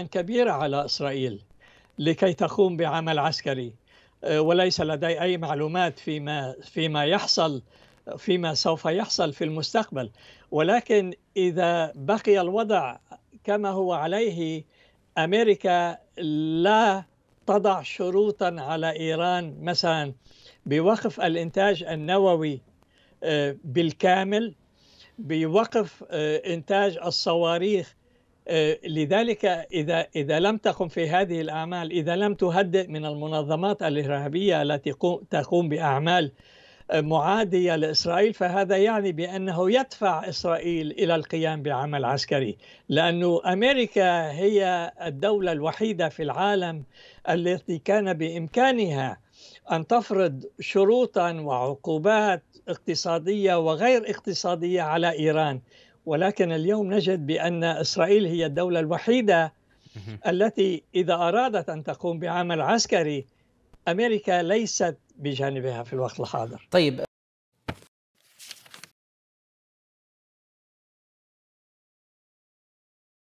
كبيرة على إسرائيل لكي تقوم بعمل عسكري أه، وليس لدي أي معلومات فيما فيما يحصل فيما سوف يحصل في المستقبل ولكن إذا بقي الوضع كما هو عليه أمريكا لا تضع شروطا على إيران مثلا بوقف الإنتاج النووي أه، بالكامل بوقف أه، إنتاج الصواريخ آه، لذلك إذا, إذا لم تقم في هذه الأعمال إذا لم تهدئ من المنظمات الإرهابية التي تقوم بأعمال آه، معادية لإسرائيل فهذا يعني بأنه يدفع إسرائيل إلى القيام بعمل عسكري لأن أمريكا هي الدولة الوحيدة في العالم التي كان بإمكانها أن تفرض شروطا وعقوبات اقتصادية وغير اقتصادية على إيران ولكن اليوم نجد بأن إسرائيل هي الدولة الوحيدة التي إذا أرادت أن تقوم بعمل عسكري أمريكا ليست بجانبها في الوقت الحاضر طيب